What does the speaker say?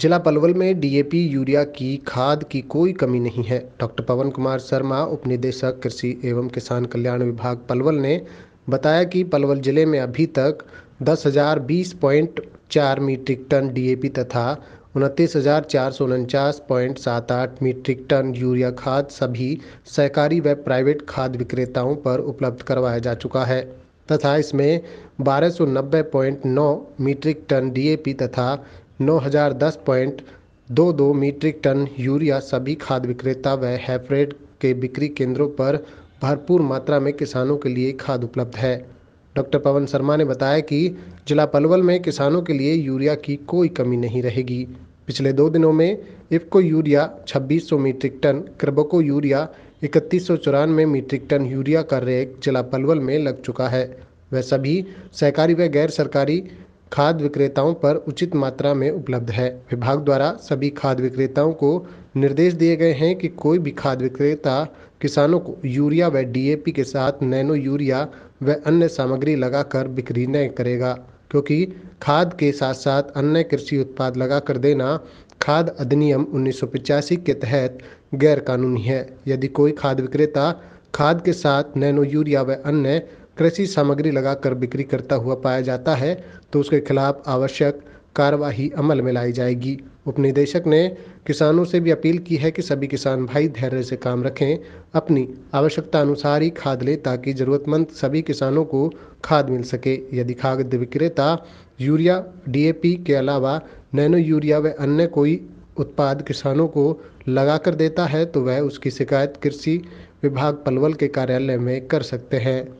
जिला पलवल में DAP urea की खाद की कोई कमी नहीं है डॉक्टर पवन कुमार शर्मा उपनिदेशक कृषि एवं किसान कल्याण विभाग पलवल ने बताया कि पलवल जिले में अभी तक दस हज़ार बीस पॉइंट चार मीट्रिक टन डीएपी तथा उनतीस हज़ार चार सौ उनचास पॉइंट सात आठ मीट्रिक टन यूरिया खाद सभी सहकारी व प्राइवेट खाद विक्रेताओं पर उपलब्ध करवाया जा चुका है तथा इसमें बारह सौ नब्बे पॉइंट नौ मीट्रिक टन डीएपी तथा 9,010.22 मीट्रिक टन यूरिया सभी खाद विक्रेता व हैफ्रेड के बिक्री केंद्रों पर भरपूर मात्रा में किसानों के लिए खाद उपलब्ध है डॉक्टर पवन शर्मा ने बताया कि जिला पलवल में किसानों के लिए यूरिया की कोई कमी नहीं रहेगी पिछले दो दिनों में IFFCO urea 2600 metric ton KRIBHCO urea इकतीस सौ मीट्रिक टन यूरिया का रेक जिला पलवल में लग चुका है वह सभी सहकारी व गैर सरकारी खाद विक्रेताओं पर उचित मात्रा में उपलब्ध है विभाग द्वारा सभी खाद विक्रेताओं को निर्देश दिए गए हैं कि कोई भी खाद विक्रेता किसानों को यूरिया व डीएपी के साथ नैनो यूरिया व अन्य सामग्री लगाकर बिक्री नहीं करेगा क्योंकि खाद के साथ साथ अन्य कृषि उत्पाद लगाकर देना खाद अधिनियम उन्नीस के तहत गैरकानूनी है यदि कोई खाद विक्रेता खाद के साथ नैनो यूरिया व अन्य कृषि सामग्री लगाकर बिक्री करता हुआ पाया जाता है तो उसके खिलाफ आवश्यक कार्यवाही अमल में लाई जाएगी उपनिदेशक ने किसानों से भी अपील की है कि सभी किसान भाई धैर्य से काम रखें अपनी आवश्यकता अनुसार ही खाद लें ताकि ज़रूरतमंद सभी किसानों को खाद मिल सके यदि खाद विक्रेता यूरिया डीएपी के अलावा नैनो यूरिया व अन्य कोई उत्पाद किसानों को लगा कर देता है तो वह उसकी शिकायत कृषि विभाग पलवल के कार्यालय में कर सकते हैं